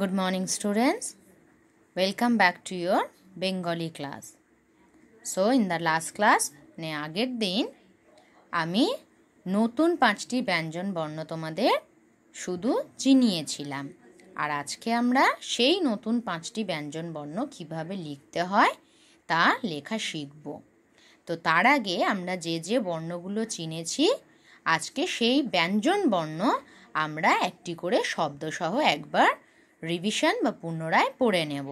good morning students welcome back to your Bengali class so in the last class মানে আগের দিন আমি নতুন পাঁচটি ব্যঞ্জন বর্ণ তোমাদের শুধু চিনিয়েছিলাম আর আজকে আমরা সেই নতুন পাঁচটি ব্যঞ্জন বর্ণ কিভাবে লিখতে হয় তা লেখা শিখব তো তার আগে আমরা যে যে বর্ণগুলো চিনেছি আজকে সেই ব্যঞ্জন বর্ণ আমরা একটি করে শব্দসহ একবার রিভিশন বা পুনরায় পড়ে নেব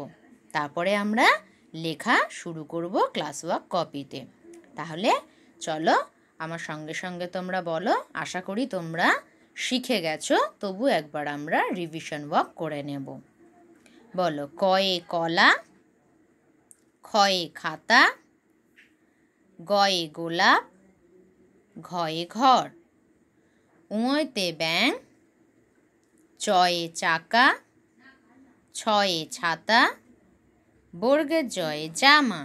তারপরে আমরা লেখা শুরু করব ক্লাস ওয়ার্ক কপিতে তাহলে চলো আমার সঙ্গে সঙ্গে তোমরা বলো আশা করি তোমরা শিখে গেছো তবু একবার আমরা রিভিশন ওয়ার্ক করে নেব বলো কয়ে কলা খয়ে খাতা গয়ে গোলাপ ঘয়ে ঘর উঁয়তে ব্যাং চয়ে চাকা ছয়ে ছাতা বর্গে জয়ে জামা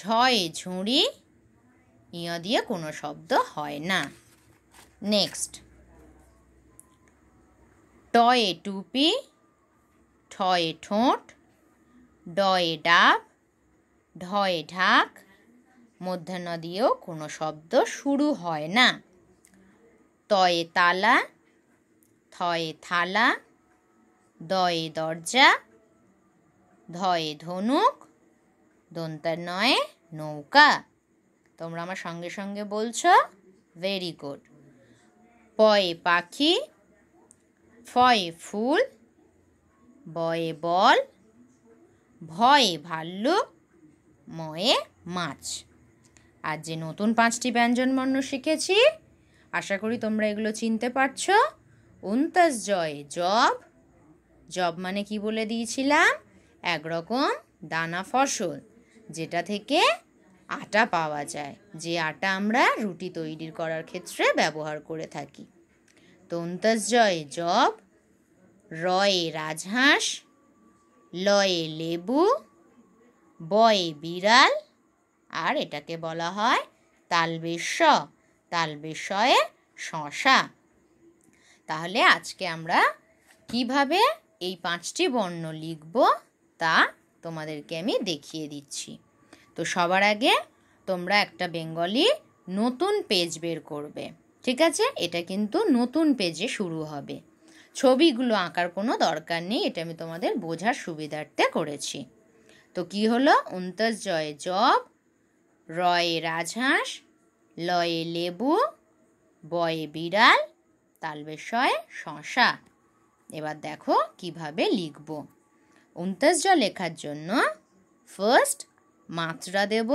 ঝয়ে ঝুড়ি ইয় দিয়ে কোনো শব্দ হয় না নেক্সট টয়ে টুপি ঠয়ে ঠোঁট ডয়ে ডাব ঢয়ে ঢাক মধ্যাহ্ন দিয়েও কোনো শব্দ শুরু হয় না তয়ে তালা থয়ে থালা দয়ে দরজা ধয়ে ধনুক দন্তার নয়ে নৌকা তোমরা আমার সঙ্গে সঙ্গে বলছো ভেরি গুড পয়ে পাখি ফয়ে ফুল বয়ে বল ভয়ে ভাল্লুক ময়ে মাছ আর যে নতুন পাঁচটি ব্যঞ্জন বর্ণ শিখেছি আশা করি তোমরা এগুলো চিনতে পারছো উন্তাস জয় জব জব মানে কি বলে দিয়েছিলাম একরকম দানা ফসল যেটা থেকে আটা পাওয়া যায় যে আটা আমরা রুটি তৈরি করার ক্ষেত্রে ব্যবহার করে থাকি তন্তাস জয় জব রয়ে রাজহাঁস লয়ে লেবু বয়ে বিড়াল আর এটাকে বলা হয় তালবেশ্য তালবেশয়ে শশা তাহলে আজকে আমরা কিভাবে এই পাঁচটি বর্ণ লিখব তা তোমাদেরকে আমি দেখিয়ে দিচ্ছি তো সবার আগে তোমরা একটা বেঙ্গলি নতুন পেজ বের করবে ঠিক আছে এটা কিন্তু নতুন পেজে শুরু হবে ছবিগুলো আঁকার কোনো দরকার নেই এটা আমি তোমাদের বোঝার সুবিধার্থে করেছি তো কি হলো উন্তস জয় জব রয়ে রাজহাঁস লয়ে লেবু বয়ে বিড়াল তালবেশয়ে শশা এবার দেখো কিভাবে লিখব উন্তস জ লেখার জন্য ফার্স্ট মাত্রা দেব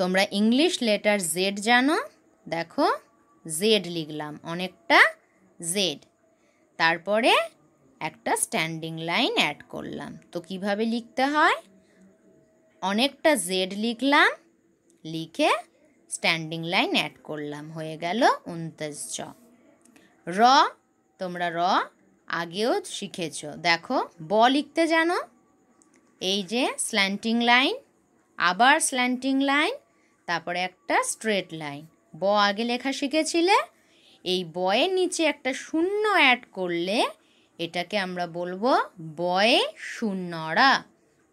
তোমরা ইংলিশ লেটার জেড জানো দেখো জেড লিখলাম অনেকটা জেড তারপরে একটা স্ট্যান্ডিং লাইন অ্যাড করলাম তো কিভাবে লিখতে হয় অনেকটা জেড লিখলাম লিখে স্ট্যান্ডিং লাইন অ্যাড করলাম হয়ে গেল উনত্রিশ জ র তোমরা র আগেও শিখেছ দেখো ব লিখতে জানো এই যে স্ল্যান্টিং লাইন আবার স্ল্যান্টিং লাইন তারপরে একটা স্ট্রেট লাইন ব আগে লেখা শিখেছিলে এই বয়ের নিচে একটা শূন্য অ্যাড করলে এটাকে আমরা বলবো বয়ে শূন্যরা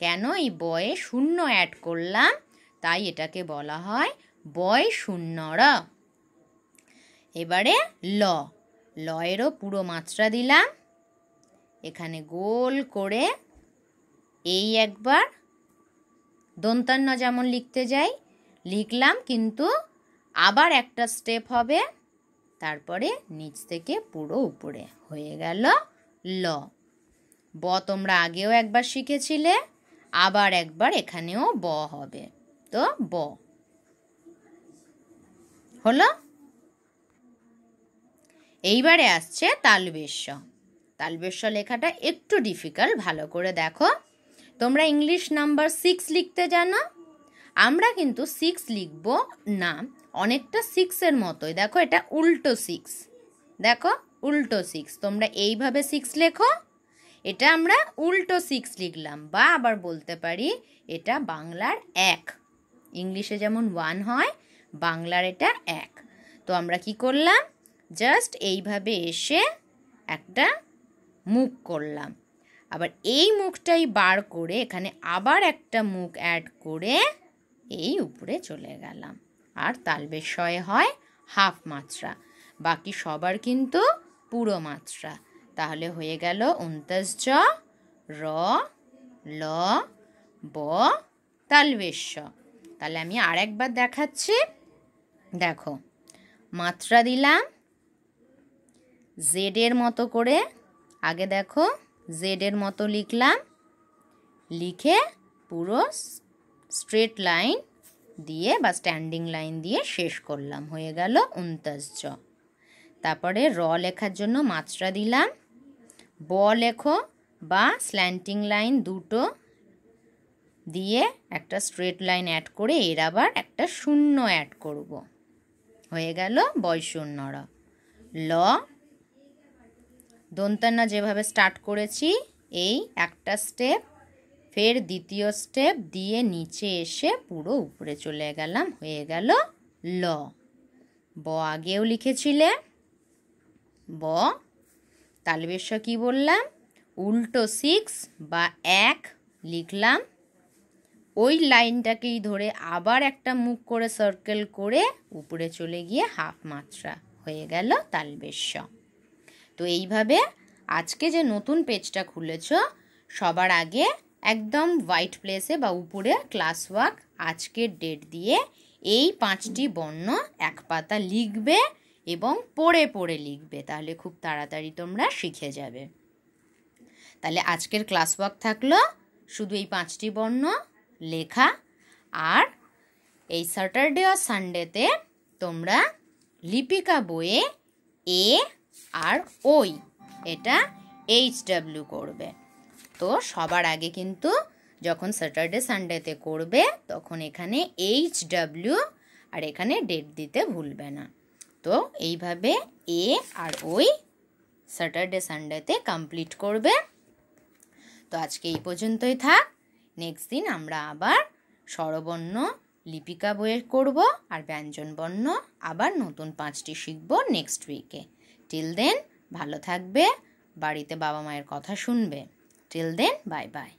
কেন এই বয়ে শূন্য অ্যাড করলাম তাই এটাকে বলা হয় বয় শূন্যরা এবারে ল লয়েরও পুরো মাত্রা দিলাম এখানে গোল করে এই একবার দন্তান্ন যেমন লিখতে যাই লিখলাম কিন্তু আবার একটা স্টেপ হবে তারপরে নিচ থেকে পুরো উপরে হয়ে গেল ল ব তোমরা আগেও একবার শিখেছিলে আবার একবার এখানেও ব হবে তো ব হলো এইবারে আসছে তালবেশ্য তালবেশ্য লেখাটা একটু ডিফিকাল্ট ভালো করে দেখো তোমরা ইংলিশ নাম্বার সিক্স লিখতে জানো আমরা কিন্তু সিক্স লিখব না অনেকটা সিক্সের মতোই দেখো এটা উল্টো সিক্স দেখো উল্টো সিক্স তোমরা এইভাবে সিক্স লেখো এটা আমরা উল্টো সিক্স লিখলাম বা আবার বলতে পারি এটা বাংলার এক ইংলিশে যেমন ওয়ান হয় বাংলার এটা এক তো আমরা কি করলাম জাস্ট এইভাবে এসে একটা মুখ করলাম আবার এই মুখটাই বার করে এখানে আবার একটা মুখ অ্যাড করে এই উপরে চলে গেলাম আর তালবেশয়ে হয় হাফ মাত্রা বাকি সবার কিন্তু পুরো মাত্রা তাহলে হয়ে গেল উনতাস জ র ল ব তালবেশ তাহলে আমি আরেকবার দেখাচ্ছি দেখো মাত্রা দিলাম জেডের মতো করে আগে দেখো জেডের মতো লিখলাম লিখে পুরো স্ট্রেট লাইন দিয়ে বা স্ট্যান্ডিং লাইন দিয়ে শেষ করলাম হয়ে গেল উনতাস চ তারপরে র লেখার জন্য মাত্রা দিলাম ব লেখো বা স্ল্যান্টিং লাইন দুটো দিয়ে একটা স্ট্রেট লাইন অ্যাড করে এর আবার একটা শূন্য অ্যাড করব হয়ে গেল র ল দন্তান্না যেভাবে স্টার্ট করেছি এই একটা স্টেপ ফের দ্বিতীয় স্টেপ দিয়ে নিচে এসে পুরো উপরে চলে গেলাম হয়ে গেল ল ব আগেও লিখেছিলে ব তালবেশ্য কি বললাম উল্টো সিক্স বা এক লিখলাম ওই লাইনটাকেই ধরে আবার একটা মুখ করে সার্কেল করে উপরে চলে গিয়ে হাফ মাত্রা হয়ে গেল তালবেশ্য তো এইভাবে আজকে যে নতুন পেজটা খুলেছ সবার আগে একদম হোয়াইট প্লেসে বা উপরে ক্লাস ওয়ার্ক আজকের ডেট দিয়ে এই পাঁচটি বর্ণ এক পাতা লিখবে এবং পড়ে পড়ে লিখবে তাহলে খুব তাড়াতাড়ি তোমরা শিখে যাবে তাহলে আজকের ক্লাস ওয়ার্ক থাকলো শুধু এই পাঁচটি বর্ণ লেখা আর এই স্যাটারডে আর সানডেতে তোমরা লিপিকা বইয়ে এ আর ওই এটা এইচ ডাব্লিউ করবে তো সবার আগে কিন্তু যখন স্যাটারডে সানডেতে করবে তখন এখানে এইচ ডাব্লিউ আর এখানে ডেট দিতে ভুলবে না তো এইভাবে এ আর ওই স্যাটারডে সানডেতে কমপ্লিট করবে তো আজকে এই পর্যন্তই থাক নেক্সট দিন আমরা আবার স্বরবর্ণ লিপিকা বইয়ের করব আর ব্যঞ্জনবর্ণ আবার নতুন পাঁচটি শিখব নেক্সট উইকে টিল দেন ভালো থাকবে বাড়িতে বাবা মায়ের কথা শুনবে টিল দেন বাই বাই